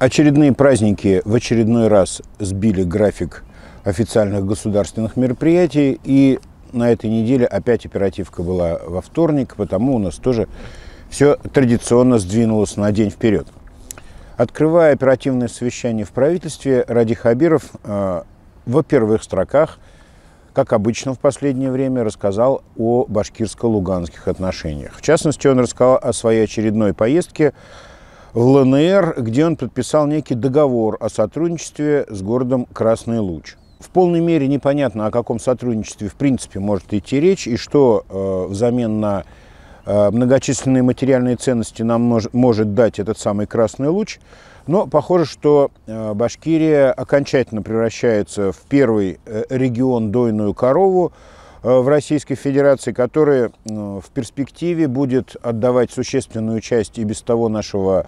Очередные праздники в очередной раз сбили график официальных государственных мероприятий, и на этой неделе опять оперативка была во вторник, потому у нас тоже все традиционно сдвинулось на день вперед. Открывая оперативное совещание в правительстве, Ради Хабиров э, во первых строках, как обычно в последнее время, рассказал о башкирско-луганских отношениях. В частности, он рассказал о своей очередной поездке в ЛНР, где он подписал некий договор о сотрудничестве с городом Красный Луч. В полной мере непонятно, о каком сотрудничестве в принципе может идти речь и что э, взамен на э, многочисленные материальные ценности нам мож, может дать этот самый Красный Луч. Но похоже, что э, Башкирия окончательно превращается в первый э, регион дойную корову, Э, в Российской Федерации, которые э, в перспективе будет отдавать существенную часть и без того нашего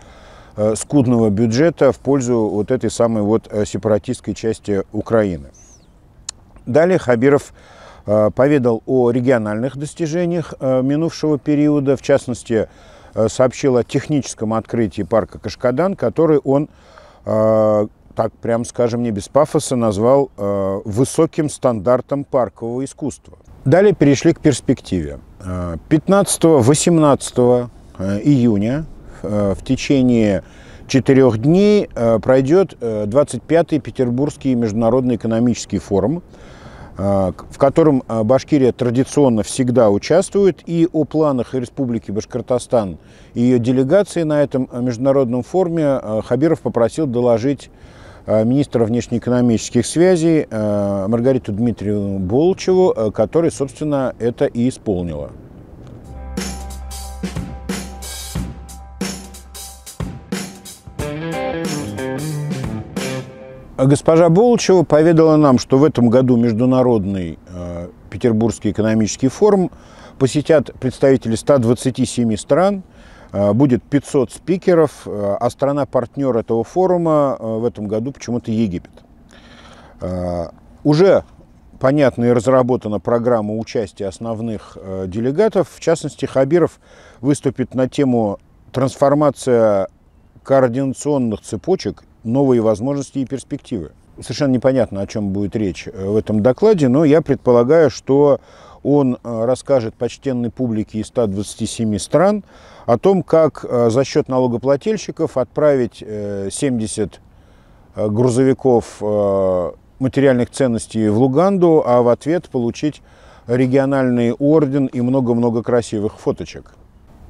э, скудного бюджета в пользу вот этой самой вот сепаратистской части Украины. Далее Хабиров поведал о региональных достижениях минувшего периода, в частности, сообщил о техническом открытии парка Кашкадан, который он, так прям скажем, не без пафоса, назвал высоким стандартом паркового искусства. Далее перешли к перспективе. 15-18 э, июня э, в течение четырех дней э, пройдет 25-й Петербургский международный экономический форум, в котором Башкирия традиционно всегда участвует, и о планах Республики Башкортостан и ее делегации на этом международном форуме Хабиров попросил доложить Э, министра внешнеэкономических связей э, Маргариту Дмитриевну Болчеву, э, которая, собственно, это и исполнила. Госпожа Болчева поведала нам, что в этом году Международный Петербургский экономический форум посетят представители 127 стран – а, будет 500 спикеров, а, а страна-партнер этого форума а, в этом году почему-то Египет. Уже понятна и разработана программа участия основных делегатов. В частности, Хабиров выступит на тему «Трансформация координационных цепочек. Новые возможности и перспективы». Совершенно непонятно, о чем будет речь э, в этом докладе, но я предполагаю, что он э, расскажет почтенной публике из 127 стран о том, как э, за счет налогоплательщиков отправить 70 э, грузовиков материальных ценностей в Луганду, а в ответ получить региональный орден и много-много красивых фоточек.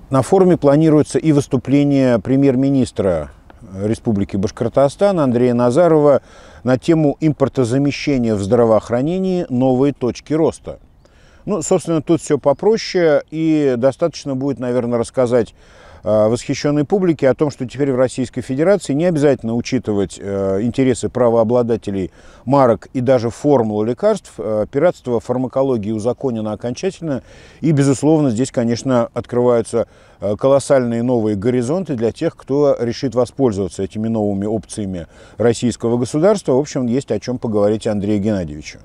На форуме планируется и выступление премьер-министра Республики Башкортостан Андрея Назарова на тему импортозамещения в здравоохранении «Новые точки роста». Ну, собственно, тут все попроще, и достаточно будет, наверное, рассказать э, восхищенной публике о том, что теперь в Российской Федерации не обязательно учитывать э, интересы правообладателей марок и даже формулы лекарств. Э, пиратство фармакологии узаконено окончательно, и, безусловно, здесь, конечно, открываются колоссальные новые горизонты для тех, кто решит воспользоваться этими новыми опциями российского государства. В общем, есть о чем поговорить Андрею Геннадьевичу.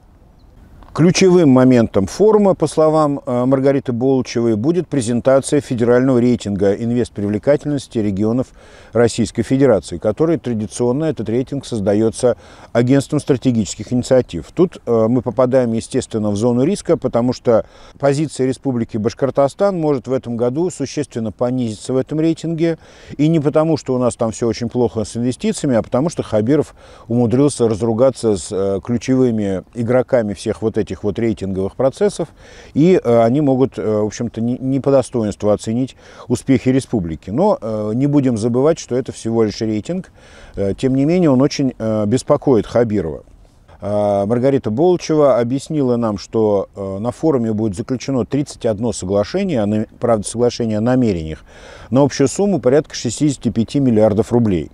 Ключевым моментом форума, по словам э, Маргариты Болчевой, будет презентация федерального рейтинга инвестпривлекательности регионов Российской Федерации, который традиционно этот рейтинг создается агентством стратегических инициатив. Тут э, мы попадаем, естественно, в зону риска, потому что позиция Республики Башкортостан может в этом году существенно понизиться в этом рейтинге. И не потому, что у нас там все очень плохо с инвестициями, а потому что Хабиров умудрился разругаться с э, ключевыми игроками всех вот этих этих вот рейтинговых процессов, и э, они могут, э, в общем-то, не, по достоинству оценить успехи республики. Но э, не будем забывать, что это всего лишь рейтинг. Тем не менее, он очень беспокоит Хабирова. Маргарита Болчева объяснила нам, что на форуме будет заключено 31 соглашение, правда, соглашение о намерениях, на общую сумму порядка 65 миллиардов рублей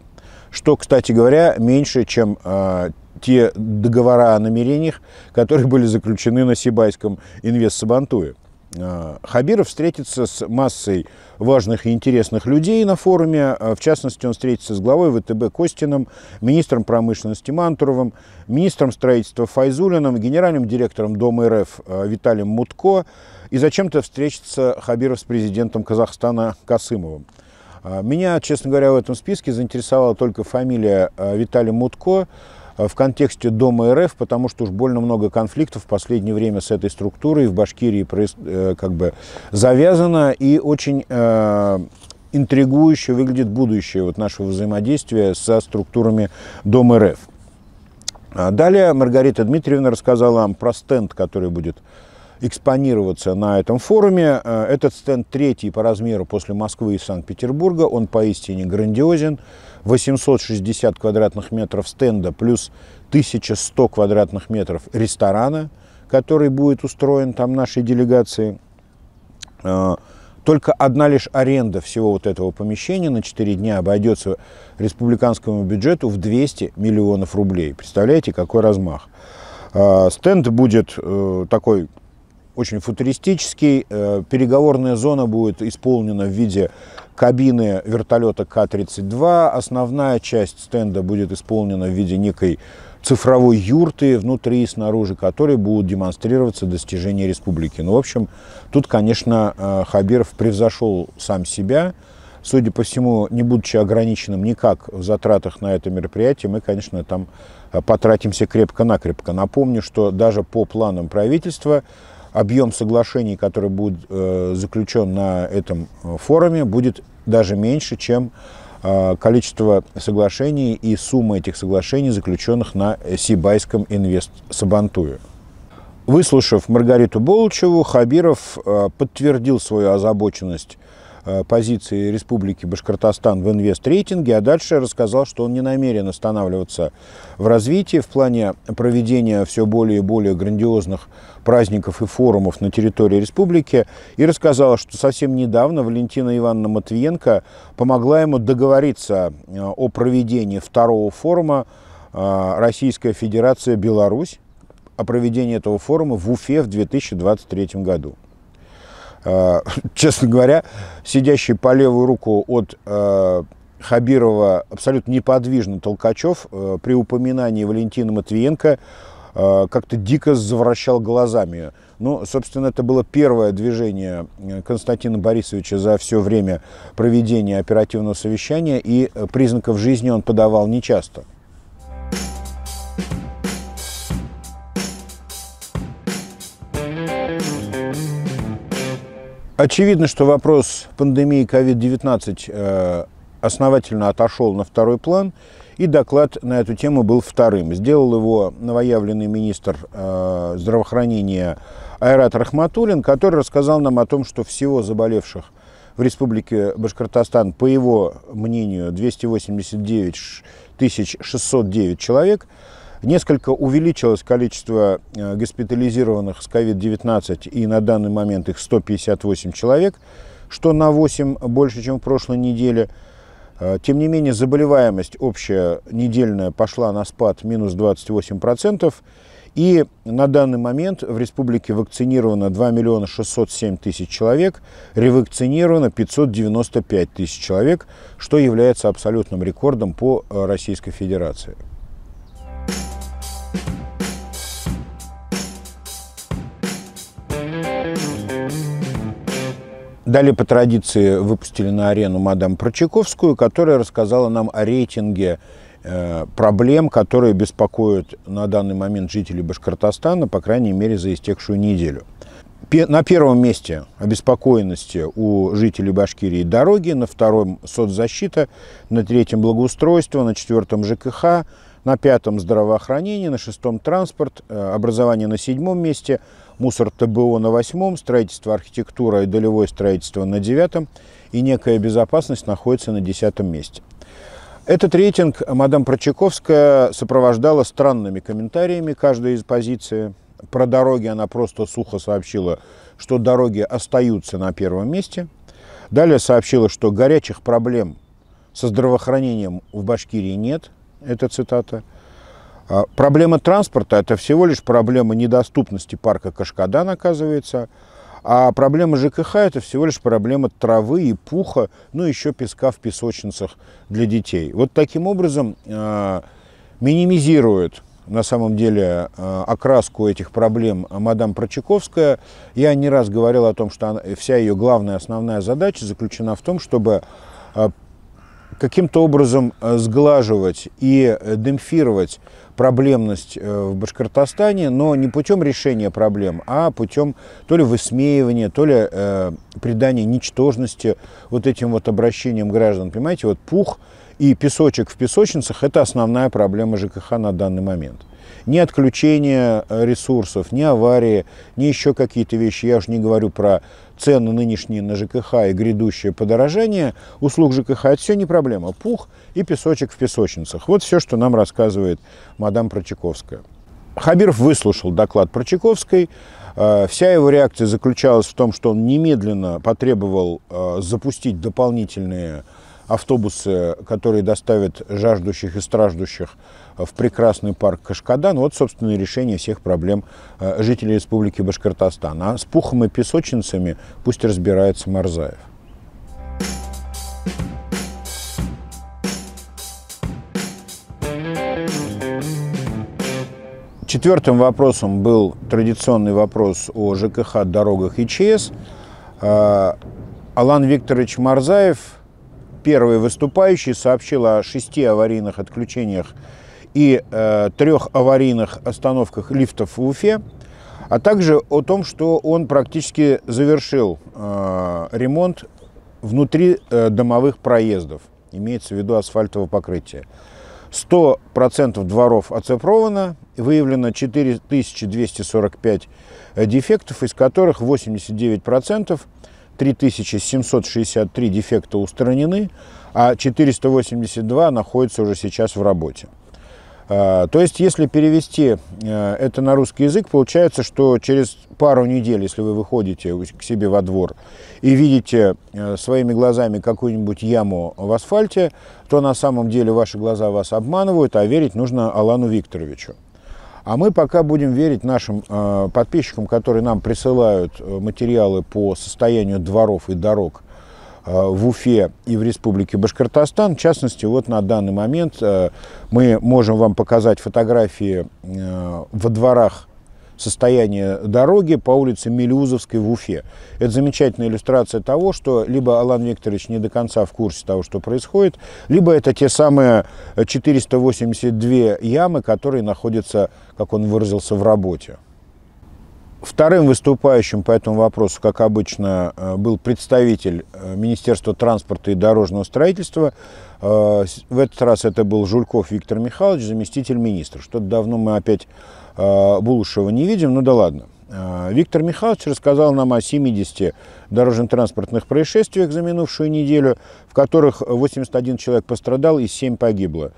что, кстати говоря, меньше, чем а, те договора о намерениях, которые были заключены на Сибайском инвест-сабантуе. А, Хабиров встретится с массой важных и интересных людей на форуме. А, в частности, он встретится с главой ВТБ Костиным, министром промышленности Мантуровым, министром строительства Файзулиным, генеральным директором Дома РФ Виталием Мутко. И зачем-то встретится Хабиров с президентом Казахстана Касымовым. А, меня, честно говоря, в этом списке заинтересовала только фамилия а, Виталий Мутко а, в контексте Дома РФ, потому что уж больно много конфликтов в последнее время с этой структурой в Башкирии э, как бы завязано и очень э, интригующе выглядит будущее вот нашего взаимодействия со структурами Дома РФ. Далее Маргарита Дмитриевна рассказала нам про стенд, который будет экспонироваться на этом форуме. Э, этот стенд третий по размеру после Москвы и Санкт-Петербурга. Он поистине грандиозен. 860 квадратных метров стенда плюс 1100 квадратных метров ресторана, который будет устроен там нашей делегации. Э, только одна лишь аренда всего вот этого помещения на 4 дня обойдется республиканскому бюджету в 200 миллионов рублей. Представляете, какой размах. Э, стенд будет такой очень футуристический. Э, переговорная зона будет исполнена в виде кабины вертолета К-32. Основная часть стенда будет исполнена в виде некой цифровой юрты, внутри и снаружи которой будут демонстрироваться достижения республики. Ну, в общем, тут, конечно, э, Хабиров превзошел сам себя. Судя по всему, не будучи ограниченным никак в затратах на это мероприятие, мы, конечно, там э, потратимся крепко-накрепко. Напомню, что даже по планам правительства объем соглашений, который будет э, заключен на этом э, форуме, будет даже меньше, чем э, количество соглашений и сумма этих соглашений, заключенных на Сибайском инвест Сабантуе. Выслушав Маргариту Болчеву, Хабиров подтвердил свою озабоченность Э, позиции Республики Башкортостан в инвест-рейтинге, а дальше рассказал, что он не намерен останавливаться в развитии в плане проведения все более и более грандиозных праздников и форумов на территории республики и рассказал, что совсем недавно Валентина Ивановна Матвиенко помогла ему договориться э, о проведении второго форума э, Российская Федерация Беларусь о проведении этого форума в Уфе в 2023 году. Э, честно говоря, сидящий по левую руку от э, Хабирова абсолютно неподвижно Толкачев э, при упоминании Валентина Матвиенко как-то дико завращал глазами. Ну, собственно, это было первое движение Константина Борисовича за все время проведения оперативного совещания, и признаков жизни он подавал нечасто. Очевидно, что вопрос пандемии COVID-19 э, основательно отошел на второй план, и доклад на эту тему был вторым. Сделал его новоявленный министр э, здравоохранения Айрат Рахматулин, который рассказал нам о том, что всего заболевших в республике Башкортостан, по его мнению, 289 609 человек – Несколько увеличилось количество э, госпитализированных с COVID-19, и на данный момент их 158 человек, что на 8 больше, чем в прошлой неделе. Э, тем не менее, заболеваемость общая недельная пошла на спад минус 28%. И на данный момент в республике вакцинировано 2 миллиона 607 тысяч человек, ревакцинировано 595 тысяч человек, что является абсолютным рекордом по э, Российской Федерации. Далее по традиции выпустили на арену мадам Прочаковскую, которая рассказала нам о рейтинге э, проблем, которые беспокоят на данный момент жителей Башкортостана, по крайней мере, за истекшую неделю. На первом месте обеспокоенности у жителей Башкирии дороги, на втором – соцзащита, на третьем – благоустройство, на четвертом – ЖКХ, на пятом здравоохранение, на шестом транспорт, э, образование на седьмом месте, мусор ТБО на восьмом, строительство, архитектура и долевое строительство на девятом, и некая безопасность находится на десятом месте. Этот рейтинг мадам Прочаковская сопровождала странными комментариями каждой из позиций. Про дороги она просто сухо сообщила, что дороги остаются на первом месте. Далее сообщила, что горячих проблем со здравоохранением в Башкирии нет – это цитата. «А, проблема транспорта – это всего лишь проблема недоступности парка Кашкадан, оказывается. А проблема ЖКХ – это всего лишь проблема травы и пуха, ну, еще песка в песочницах для детей. Вот таким образом э, минимизирует на самом деле а, окраску этих проблем мадам Прочаковская. Я не раз говорил о том, что вся ее главная основная задача заключена в том, чтобы каким-то образом э, сглаживать и э, демпфировать проблемность э, в Башкортостане, но не путем решения проблем, а путем то ли высмеивания, то ли придания ничтожности вот этим вот обращением граждан. Понимаете, вот пух и песочек в песочницах – это основная проблема ЖКХ на данный момент. Ни отключение ресурсов, ни аварии, ни еще какие-то вещи. Я уж не говорю про цены нынешние на ЖКХ и грядущее подорожание услуг ЖКХ, это все не проблема. Пух и песочек в песочницах. Вот все, что нам рассказывает мадам Прочаковская. Хабиров выслушал доклад Прочаковской. Э, вся его реакция заключалась в том, что он немедленно потребовал э, запустить дополнительные автобусы, которые доставят жаждущих и страждущих э, в прекрасный парк Кашкадан. Вот, собственно, и решение всех проблем э, жителей Республики Башкортостан. А с пухом и песочницами пусть разбирается Марзаев. Четвертым вопросом был традиционный вопрос о ЖКХ, дорогах и ЧС. Э, Алан Викторович Марзаев первый выступающий сообщил о шести аварийных отключениях и э, трех аварийных остановках лифтов в Уфе, а также о том, что он практически завершил э, ремонт внутри э, домовых проездов, имеется в виду асфальтового покрытия. 100% дворов оцифровано, выявлено 4245 дефектов, из которых 89% 3763 дефекта устранены, а 482 находятся уже сейчас в работе. А, то есть, если перевести э, это на русский язык, получается, что через пару недель, если вы выходите к себе во двор и видите э, своими глазами какую-нибудь яму в асфальте, то на самом деле ваши глаза вас обманывают, а верить нужно Алану Викторовичу. А мы пока будем верить нашим э, подписчикам, которые нам присылают э, материалы по состоянию дворов и дорог э, в Уфе и в Республике Башкортостан. В частности, вот на данный момент э, мы можем вам показать фотографии э, во дворах состояние дороги по улице Мелюзовской в Уфе. Это замечательная иллюстрация того, что либо Алан Викторович не до конца в курсе того, что происходит, либо это те самые 482 ямы, которые находятся, как он выразился, в работе. Вторым выступающим по этому вопросу, как обычно, э, был представитель э, Министерства транспорта и дорожного строительства. Э, в этот раз это был Жульков Виктор Михайлович, заместитель министра. Что-то давно мы опять Э, Булушева не видим, ну да ладно. Э, Виктор Михайлович рассказал нам о 70 дорожно-транспортных происшествиях за минувшую неделю, в которых 81 человек пострадал и 7 погибло.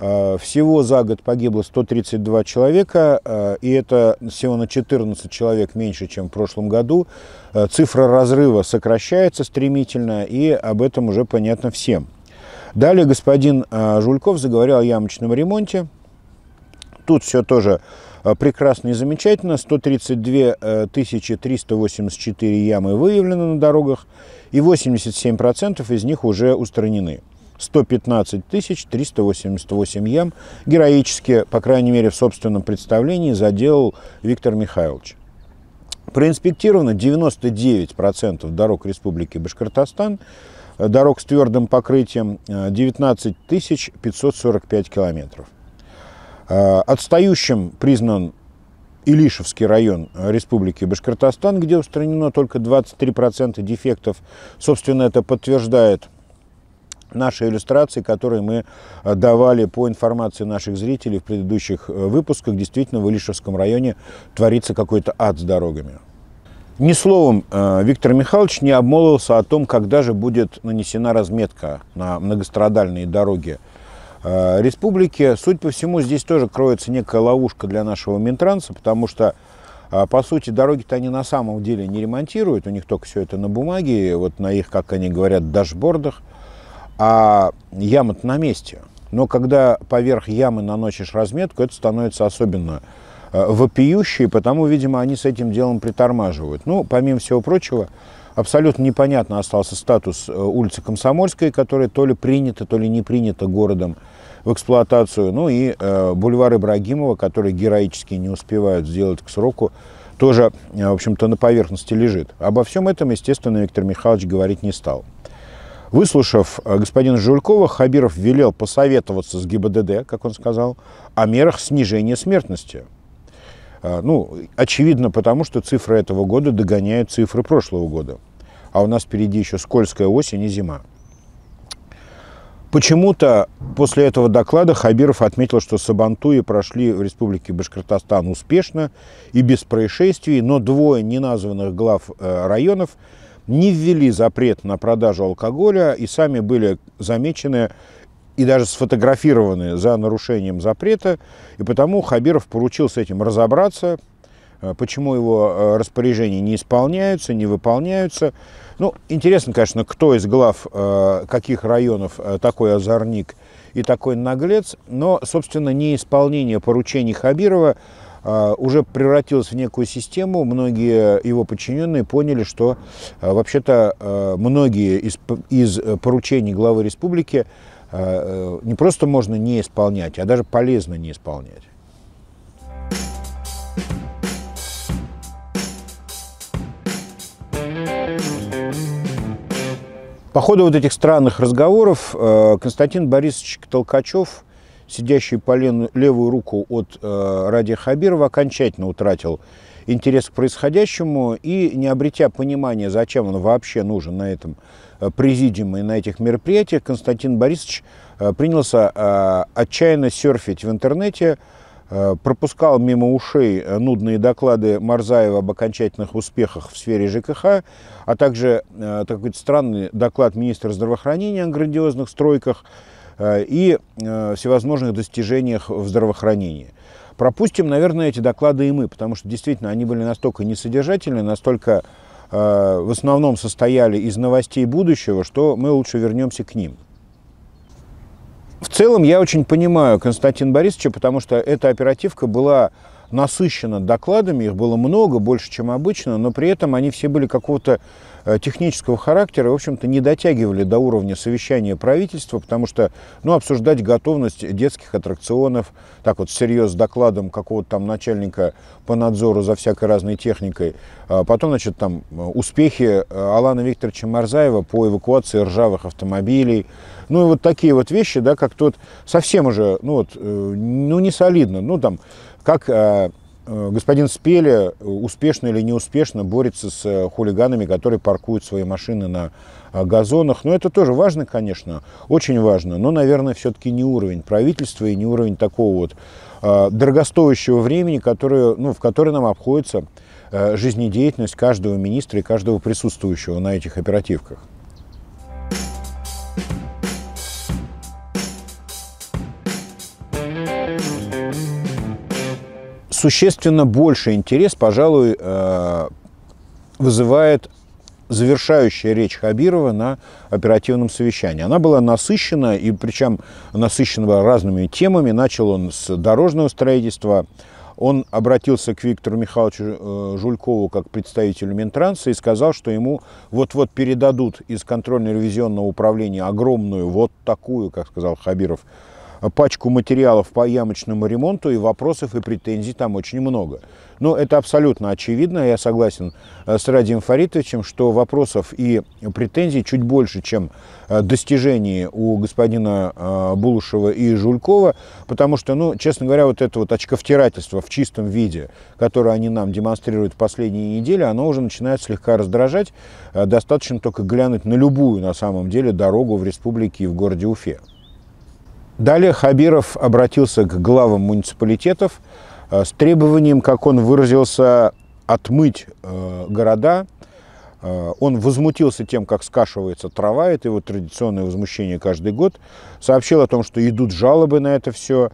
Э, всего за год погибло 132 человека, и это всего на 14 человек меньше, чем в прошлом году. Цифра разрыва сокращается стремительно, и об этом уже понятно всем. Далее господин Жульков заговорил о ямочном ремонте. Тут все тоже э, прекрасно и замечательно. 132 384 э, ямы выявлены на дорогах, и 87% из них уже устранены. 115 388 ям героически, по крайней мере, в собственном представлении заделал Виктор Михайлович. Проинспектировано 99% дорог Республики Башкортостан, э, дорог с твердым покрытием 19 545 километров. Э, отстающим признан Илишевский район э, Республики Башкортостан, где устранено только 23% дефектов. Собственно, это подтверждает наши иллюстрации, которые мы э, давали по информации наших зрителей в предыдущих выпусках. Действительно, в Илишевском районе творится какой-то ад с дорогами. Ни словом Виктор Михайлович не обмолвился о том, когда же будет нанесена разметка на многострадальные дороги Э, республики. Суть по всему, здесь тоже кроется некая ловушка для нашего Минтранса, потому что э, по сути, дороги-то они на самом деле не ремонтируют, у них только все это на бумаге, вот на их, как они говорят, дашбордах, а яма на месте. Но когда поверх ямы наносишь разметку, это становится особенно э, вопиющей, потому, видимо, они с этим делом притормаживают. Ну, помимо всего прочего, Абсолютно непонятно остался статус э, улицы Комсомольской, которая то ли принята, то ли не принята городом в эксплуатацию. Ну и э, бульвар Ибрагимова, который героически не успевают сделать к сроку, тоже, э, в общем-то, на поверхности лежит. Обо всем этом, естественно, Виктор Михайлович говорить не стал. Выслушав э, господина Жулькова, Хабиров велел посоветоваться с ГИБДД, как он сказал, о мерах снижения смертности – а, ну, очевидно потому, что цифры этого года догоняют цифры прошлого года. А у нас впереди еще скользкая осень и зима. Почему-то после этого доклада Хабиров отметил, что Сабантуи прошли в республике Башкортостан успешно и без происшествий, но двое неназванных глав э, районов не ввели запрет на продажу алкоголя и сами были замечены и даже сфотографированы за нарушением запрета, и потому Хабиров поручил с этим разобраться, э, почему его э, распоряжения не исполняются, не выполняются. Ну, интересно, конечно, кто из глав э, каких районов такой озорник и такой наглец, но, собственно, неисполнение поручений Хабирова уже превратилось в некую систему. Многие его подчиненные поняли, что вообще-то многие из, из поручений главы республики а, э, не просто можно не исполнять, а даже полезно не исполнять. По ходу вот этих странных разговоров э, Константин Борисович Толкачев, сидящий по левую руку от э, Ради Хабирова, окончательно утратил интерес к происходящему и не обретя понимания, зачем он вообще нужен на этом э, президиуме и на этих мероприятиях, Константин Борисович э, принялся э, отчаянно серфить в интернете, пропускал мимо ушей нудные доклады Марзаева об окончательных успехах в сфере ЖКХ, а также такой странный доклад министра здравоохранения о грандиозных стройках и всевозможных достижениях в здравоохранении. Пропустим, наверное, эти доклады и мы, потому что действительно они были настолько несодержательны, настолько э, в основном состояли из новостей будущего, что мы лучше вернемся к ним. В целом я очень понимаю Константина Борисовича, потому что эта оперативка была насыщена докладами, их было много, больше, чем обычно, но при этом они все были какого-то э, технического характера, в общем-то, не дотягивали до уровня совещания правительства, потому что, ну, обсуждать готовность детских аттракционов, так вот, серьез с докладом какого-то там начальника по надзору за всякой разной техникой, а потом, значит, там, э, успехи э, Алана Викторовича Марзаева по эвакуации ржавых автомобилей, ну, и вот такие вот вещи, да, как тот совсем уже, ну, вот, ну, не солидно, ну, там, как э, э, господин Спеле успешно или неуспешно борется с э, хулиганами, которые паркуют свои машины на газонах. Но ну, это тоже важно, конечно, очень важно, но, наверное, все-таки не уровень правительства и не уровень такого вот дорогостоящего времени, которое, ну, в которое нам обходится жизнедеятельность каждого министра и каждого присутствующего на этих оперативках. существенно больше интерес, пожалуй, э, вызывает завершающая речь Хабирова на оперативном совещании. Она была насыщена, и причем насыщена разными темами. Начал он с дорожного строительства, он обратился к Виктору Михайловичу э, Жулькову как представителю Минтранса и сказал, что ему вот-вот передадут из контрольно-ревизионного управления огромную, вот такую, как сказал Хабиров, пачку материалов по ямочному ремонту, и вопросов и претензий там очень много. Но это абсолютно очевидно, я согласен э, с Радием Фаритовичем, что вопросов и претензий чуть больше, чем э, достижений у господина э, Булушева и Жулькова, потому что, ну, честно говоря, вот это вот очковтирательство в чистом виде, которое они нам демонстрируют последние недели, оно уже начинает слегка раздражать. Достаточно только глянуть на любую, на самом деле, дорогу в республике и в городе Уфе. Далее Хабиров обратился к главам муниципалитетов э, с требованием, как он выразился, отмыть э, города. Э, он возмутился тем, как скашивается трава, это его традиционное возмущение каждый год. Сообщил о том, что идут жалобы на это все.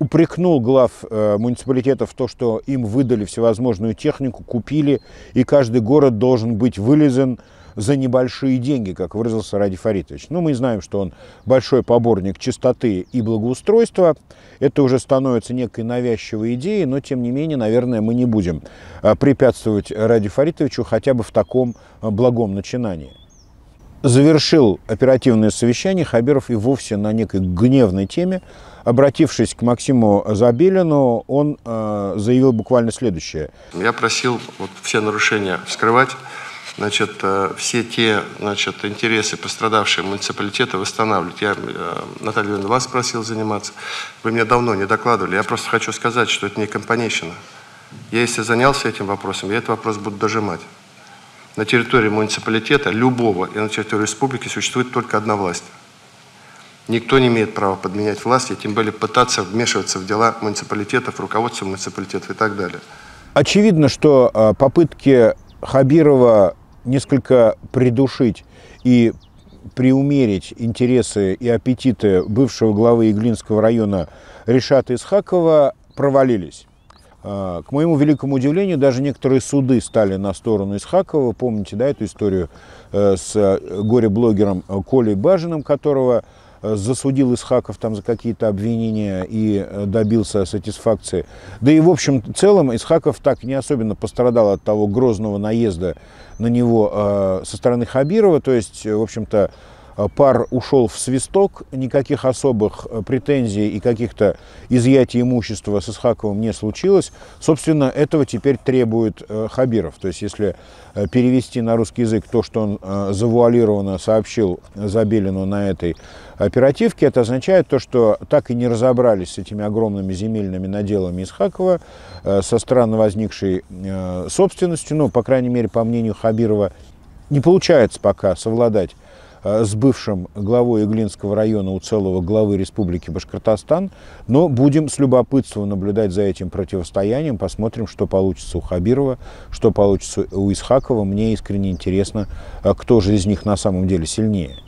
Упрекнул глав муниципалитетов в то, что им выдали всевозможную технику, купили, и каждый город должен быть вылезен, за небольшие деньги, как выразился Ради Фаритович. Ну, мы знаем, что он большой поборник чистоты и благоустройства. Это уже становится некой навязчивой идеей, но, тем не менее, наверное, мы не будем а, препятствовать Ради Фаритовичу хотя бы в таком а, благом начинании завершил оперативное совещание Хабиров и вовсе на некой гневной теме. Обратившись к Максиму Забелину, он э, заявил буквально следующее. Я просил вот, все нарушения вскрывать, значит, э, все те значит, интересы пострадавшие муниципалитета восстанавливать. Я э, Наталья Ивановна вас просил заниматься. Вы мне давно не докладывали. Я просто хочу сказать, что это не компанейщина. Я если занялся этим вопросом, я этот вопрос буду дожимать. На территории муниципалитета любого и на территории республики существует только одна власть. Никто не имеет права подменять власть и тем более пытаться вмешиваться в дела муниципалитетов, руководства муниципалитетов и так далее. Очевидно, что э, попытки Хабирова несколько придушить и приумерить интересы и аппетиты бывшего главы Иглинского района Решата Исхакова провалились. А, к моему великому удивлению, даже некоторые суды стали на сторону Исхакова. Помните, да, эту историю э, с э, горе-блогером Колей Бажиным, которого Э, засудил Исхаков там за какие-то обвинения и э, добился сатисфакции. Да и в общем целом Исхаков так не особенно пострадал от того грозного наезда на него э, со стороны Хабирова. То есть, в общем-то, Э, пар ушел в свисток, никаких особых э, претензий и каких-то изъятий имущества с Исхаковым не случилось. Собственно, этого теперь требует э, Хабиров. То есть, если перевести на русский язык то, что он завуалированно сообщил Забелину на этой оперативке, это означает то, что так и не разобрались с этими огромными земельными наделами Исхакова, со странно возникшей собственностью, ну, по крайней мере, по мнению Хабирова, не получается пока совладать Э, с бывшим главой Иглинского района у целого главы Республики Башкортостан, но будем с любопытством наблюдать за этим противостоянием, посмотрим, что получится у Хабирова, что получится у Исхакова. Мне искренне интересно, а кто же из них на самом деле сильнее.